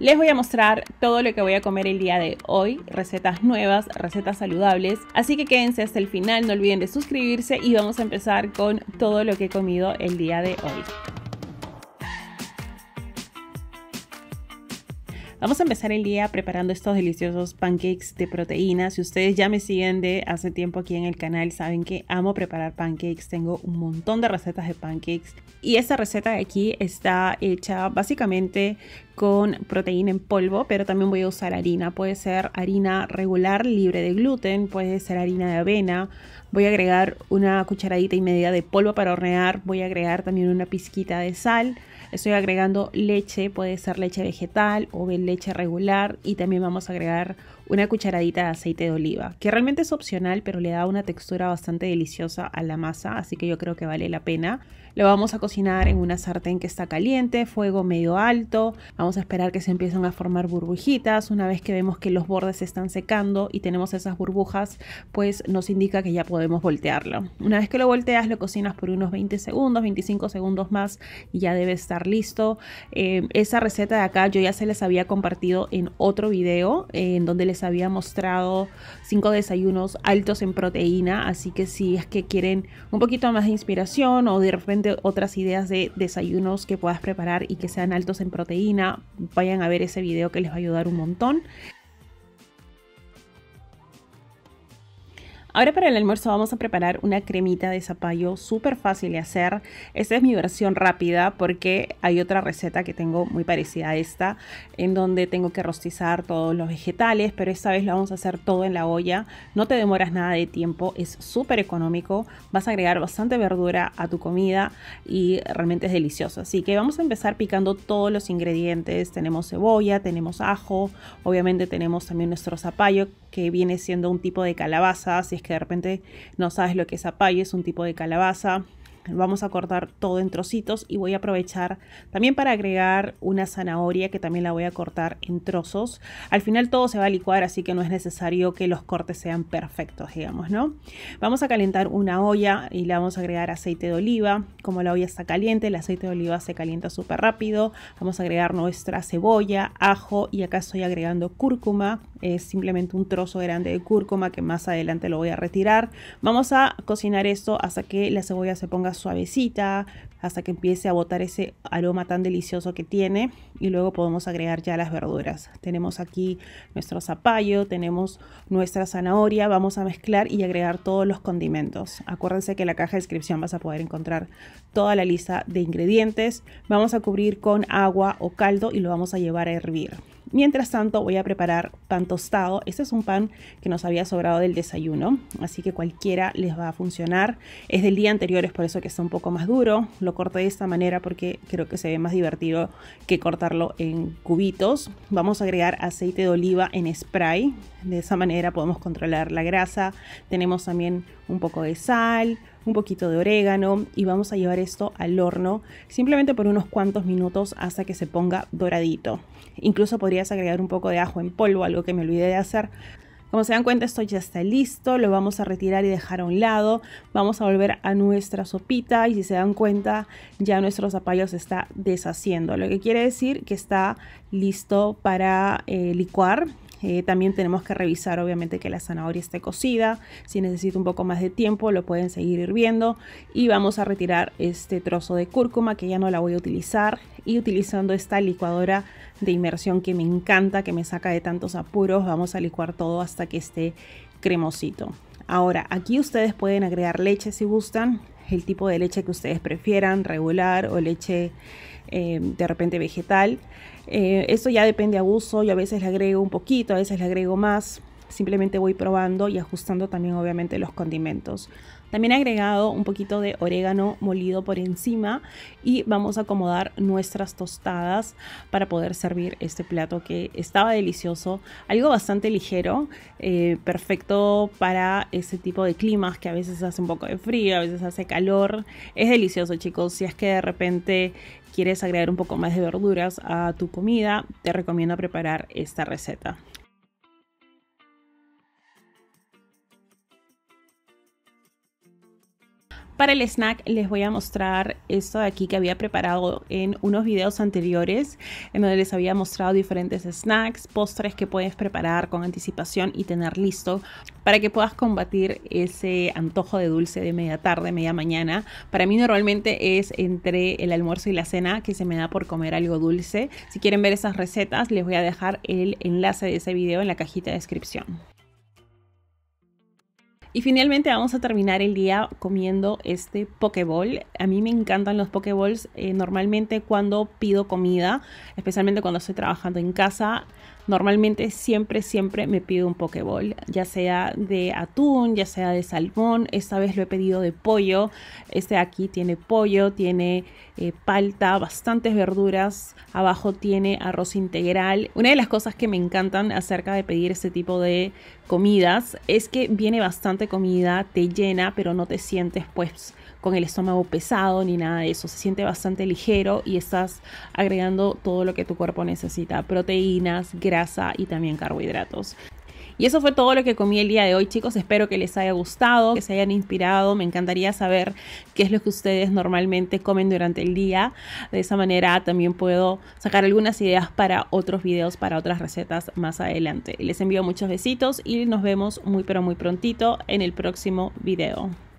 Les voy a mostrar todo lo que voy a comer el día de hoy, recetas nuevas, recetas saludables, así que quédense hasta el final, no olviden de suscribirse y vamos a empezar con todo lo que he comido el día de hoy. Vamos a empezar el día preparando estos deliciosos pancakes de proteína. Si ustedes ya me siguen de hace tiempo aquí en el canal, saben que amo preparar pancakes. Tengo un montón de recetas de pancakes. Y esta receta de aquí está hecha básicamente con proteína en polvo, pero también voy a usar harina. Puede ser harina regular, libre de gluten, puede ser harina de avena. Voy a agregar una cucharadita y media de polvo para hornear. Voy a agregar también una pizquita de sal. Estoy agregando leche, puede ser leche vegetal o leche regular. Y también vamos a agregar una cucharadita de aceite de oliva, que realmente es opcional, pero le da una textura bastante deliciosa a la masa, así que yo creo que vale la pena. Lo vamos a cocinar en una sartén que está caliente, fuego medio alto. Vamos a esperar que se empiezan a formar burbujitas. Una vez que vemos que los bordes se están secando y tenemos esas burbujas, pues nos indica que ya podemos voltearlo. Una vez que lo volteas, lo cocinas por unos 20 segundos, 25 segundos más y ya debe estar listo. Eh, esa receta de acá yo ya se les había compartido en otro video eh, en donde les les había mostrado cinco desayunos altos en proteína, así que si es que quieren un poquito más de inspiración o de repente otras ideas de desayunos que puedas preparar y que sean altos en proteína, vayan a ver ese video que les va a ayudar un montón. Ahora para el almuerzo vamos a preparar una cremita de zapallo súper fácil de hacer. Esta es mi versión rápida porque hay otra receta que tengo muy parecida a esta en donde tengo que rostizar todos los vegetales, pero esta vez lo vamos a hacer todo en la olla. No te demoras nada de tiempo, es súper económico. Vas a agregar bastante verdura a tu comida y realmente es delicioso. Así que vamos a empezar picando todos los ingredientes. Tenemos cebolla, tenemos ajo, obviamente tenemos también nuestro zapallo que viene siendo un tipo de calabaza, que de repente no sabes lo que es apay, es un tipo de calabaza. Vamos a cortar todo en trocitos y voy a aprovechar también para agregar una zanahoria que también la voy a cortar en trozos. Al final todo se va a licuar, así que no es necesario que los cortes sean perfectos, digamos, ¿no? Vamos a calentar una olla y le vamos a agregar aceite de oliva. Como la olla está caliente, el aceite de oliva se calienta súper rápido. Vamos a agregar nuestra cebolla, ajo y acá estoy agregando cúrcuma es simplemente un trozo grande de cúrcuma que más adelante lo voy a retirar. Vamos a cocinar esto hasta que la cebolla se ponga suavecita, hasta que empiece a botar ese aroma tan delicioso que tiene y luego podemos agregar ya las verduras. Tenemos aquí nuestro zapallo, tenemos nuestra zanahoria, vamos a mezclar y agregar todos los condimentos. Acuérdense que en la caja de descripción vas a poder encontrar toda la lista de ingredientes. Vamos a cubrir con agua o caldo y lo vamos a llevar a hervir. Mientras tanto voy a preparar pan tostado. Este es un pan que nos había sobrado del desayuno, así que cualquiera les va a funcionar. Es del día anterior, es por eso que está un poco más duro. Lo corté de esta manera porque creo que se ve más divertido que cortarlo en cubitos. Vamos a agregar aceite de oliva en spray. De esa manera podemos controlar la grasa. Tenemos también un poco de sal, un poquito de orégano y vamos a llevar esto al horno simplemente por unos cuantos minutos hasta que se ponga doradito. Incluso podrías agregar un poco de ajo en polvo, algo que me olvidé de hacer. Como se dan cuenta, esto ya está listo, lo vamos a retirar y dejar a un lado. Vamos a volver a nuestra sopita y si se dan cuenta, ya nuestro zapallo se está deshaciendo. Lo que quiere decir que está listo para eh, licuar eh, también tenemos que revisar obviamente que la zanahoria esté cocida. Si necesita un poco más de tiempo lo pueden seguir hirviendo. Y vamos a retirar este trozo de cúrcuma que ya no la voy a utilizar. Y utilizando esta licuadora de inmersión que me encanta, que me saca de tantos apuros, vamos a licuar todo hasta que esté cremosito. Ahora, aquí ustedes pueden agregar leche si gustan el tipo de leche que ustedes prefieran, regular o leche eh, de repente vegetal. Eh, esto ya depende a gusto, yo a veces le agrego un poquito, a veces le agrego más simplemente voy probando y ajustando también obviamente los condimentos. También he agregado un poquito de orégano molido por encima y vamos a acomodar nuestras tostadas para poder servir este plato que estaba delicioso, algo bastante ligero, eh, perfecto para ese tipo de climas que a veces hace un poco de frío, a veces hace calor. Es delicioso chicos, si es que de repente quieres agregar un poco más de verduras a tu comida, te recomiendo preparar esta receta. Para el snack les voy a mostrar esto de aquí que había preparado en unos videos anteriores en donde les había mostrado diferentes snacks, postres que puedes preparar con anticipación y tener listo para que puedas combatir ese antojo de dulce de media tarde, media mañana. Para mí normalmente es entre el almuerzo y la cena que se me da por comer algo dulce. Si quieren ver esas recetas les voy a dejar el enlace de ese video en la cajita de descripción. Y finalmente vamos a terminar el día comiendo este pokeball. A mí me encantan los pokeballs. Eh, normalmente cuando pido comida, especialmente cuando estoy trabajando en casa, Normalmente siempre, siempre me pido un pokeball, ya sea de atún, ya sea de salmón. Esta vez lo he pedido de pollo. Este de aquí tiene pollo, tiene eh, palta, bastantes verduras. Abajo tiene arroz integral. Una de las cosas que me encantan acerca de pedir este tipo de comidas es que viene bastante comida, te llena, pero no te sientes pues con el estómago pesado ni nada de eso. Se siente bastante ligero y estás agregando todo lo que tu cuerpo necesita. Proteínas, grasas grasa y también carbohidratos. Y eso fue todo lo que comí el día de hoy, chicos. Espero que les haya gustado, que se hayan inspirado. Me encantaría saber qué es lo que ustedes normalmente comen durante el día. De esa manera también puedo sacar algunas ideas para otros videos, para otras recetas más adelante. Les envío muchos besitos y nos vemos muy pero muy prontito en el próximo video.